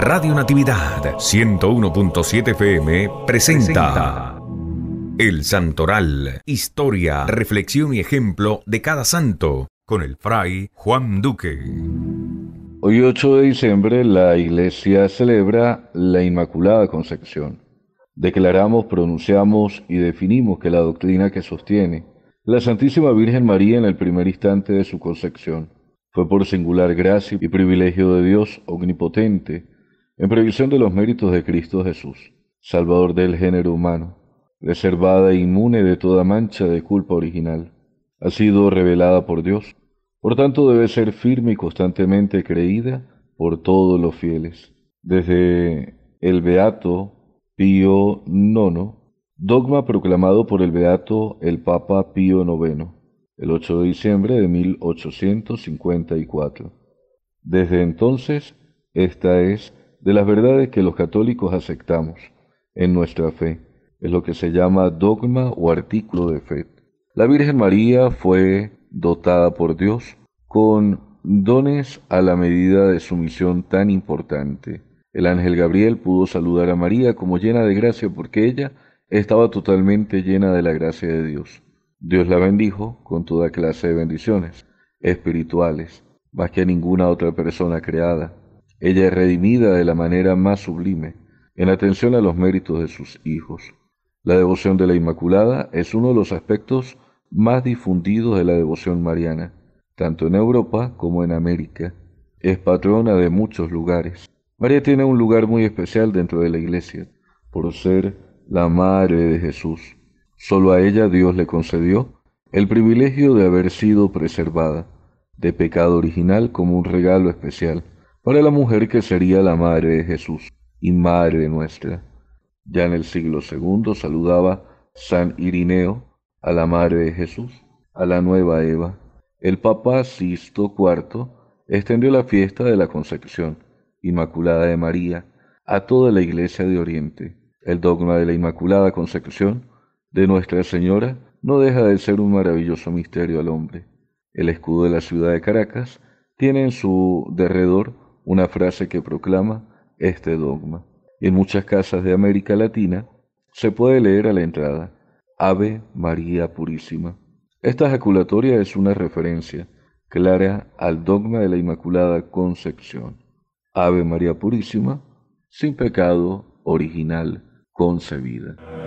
Radio Natividad 101.7 FM presenta El Santoral, historia, reflexión y ejemplo de cada santo, con el fray Juan Duque. Hoy 8 de diciembre la iglesia celebra la Inmaculada Concepción. Declaramos, pronunciamos y definimos que la doctrina que sostiene la Santísima Virgen María en el primer instante de su concepción fue por singular gracia y privilegio de Dios omnipotente en previsión de los méritos de Cristo Jesús, Salvador del género humano, reservada e inmune de toda mancha de culpa original, ha sido revelada por Dios, por tanto debe ser firme y constantemente creída por todos los fieles, desde el Beato Pío IX, dogma proclamado por el Beato el Papa Pío IX, el 8 de diciembre de 1854. Desde entonces, esta es de las verdades que los católicos aceptamos en nuestra fe. Es lo que se llama dogma o artículo de fe. La Virgen María fue dotada por Dios con dones a la medida de su misión tan importante. El ángel Gabriel pudo saludar a María como llena de gracia porque ella estaba totalmente llena de la gracia de Dios. Dios la bendijo con toda clase de bendiciones espirituales, más que a ninguna otra persona creada. Ella es redimida de la manera más sublime, en atención a los méritos de sus hijos. La devoción de la Inmaculada es uno de los aspectos más difundidos de la devoción mariana, tanto en Europa como en América. Es patrona de muchos lugares. María tiene un lugar muy especial dentro de la iglesia, por ser la madre de Jesús. Solo a ella Dios le concedió el privilegio de haber sido preservada de pecado original como un regalo especial la mujer que sería la madre de Jesús y madre nuestra. Ya en el siglo II saludaba San Irineo a la madre de Jesús, a la nueva Eva. El Papa Sisto IV extendió la fiesta de la Concepción Inmaculada de María a toda la Iglesia de Oriente. El dogma de la Inmaculada Concepción de Nuestra Señora no deja de ser un maravilloso misterio al hombre. El escudo de la ciudad de Caracas tiene en su derredor una frase que proclama este dogma. En muchas casas de América Latina se puede leer a la entrada Ave María Purísima. Esta ejaculatoria es una referencia clara al dogma de la Inmaculada Concepción. Ave María Purísima, sin pecado original concebida.